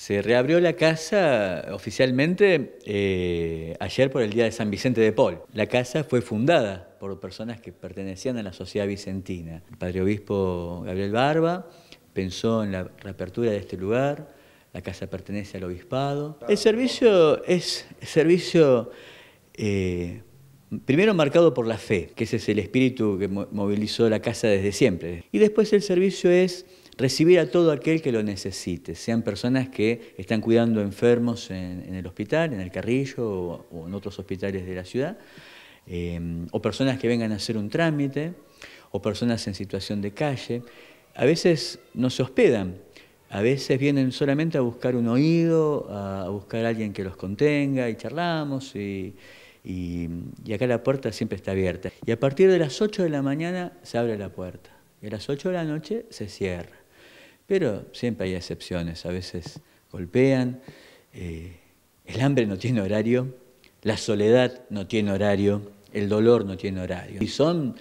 Se reabrió la casa oficialmente eh, ayer por el Día de San Vicente de Paul. La casa fue fundada por personas que pertenecían a la sociedad vicentina. El padre obispo Gabriel Barba pensó en la reapertura de este lugar, la casa pertenece al obispado. El servicio es servicio eh, primero marcado por la fe, que ese es el espíritu que movilizó la casa desde siempre. Y después el servicio es recibir a todo aquel que lo necesite, sean personas que están cuidando enfermos en, el hospital, en el Carrillo o, en otros hospitales de la ciudad, eh, o personas que vengan a hacer un trámite, o personas en situación de calle. A veces no se hospedan, a veces vienen solamente a buscar un oído, a, buscar a alguien que los contenga y charlamos y, y acá la puerta siempre está abierta. Y a partir de las 8 de la mañana se abre la puerta y a las 8 de la noche se cierra. Pero siempre hay excepciones, a veces golpean, eh, el hambre no tiene horario, la soledad no tiene horario, el dolor no tiene horario. Y son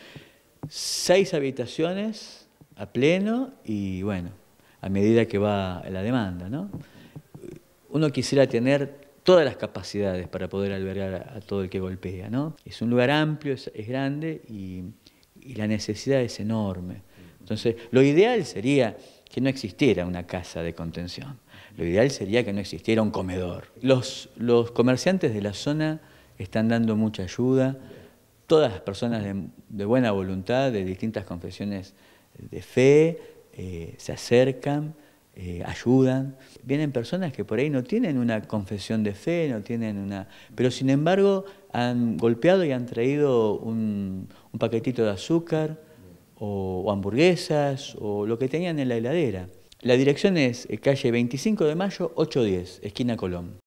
seis habitaciones a pleno y bueno, a medida que va la demanda, ¿no? Uno quisiera tener todas las capacidades para poder albergar a, todo el que golpea, ¿no? Es un lugar amplio, es, grande y, y la necesidad es enorme. Entonces, lo ideal sería que no existiera una casa de contención. Lo ideal sería que no existiera un comedor. Los, comerciantes de la zona están dando mucha ayuda, todas las personas de, buena voluntad, de distintas confesiones de fe, eh, se acercan, eh, ayudan. Vienen personas que por ahí no tienen una confesión de fe, no tienen una... Pero sin embargo han golpeado y han traído un paquetito de azúcar, o, hamburguesas o lo que tenían en la heladera. La dirección es eh, calle 25 de mayo 810, esquina Colón.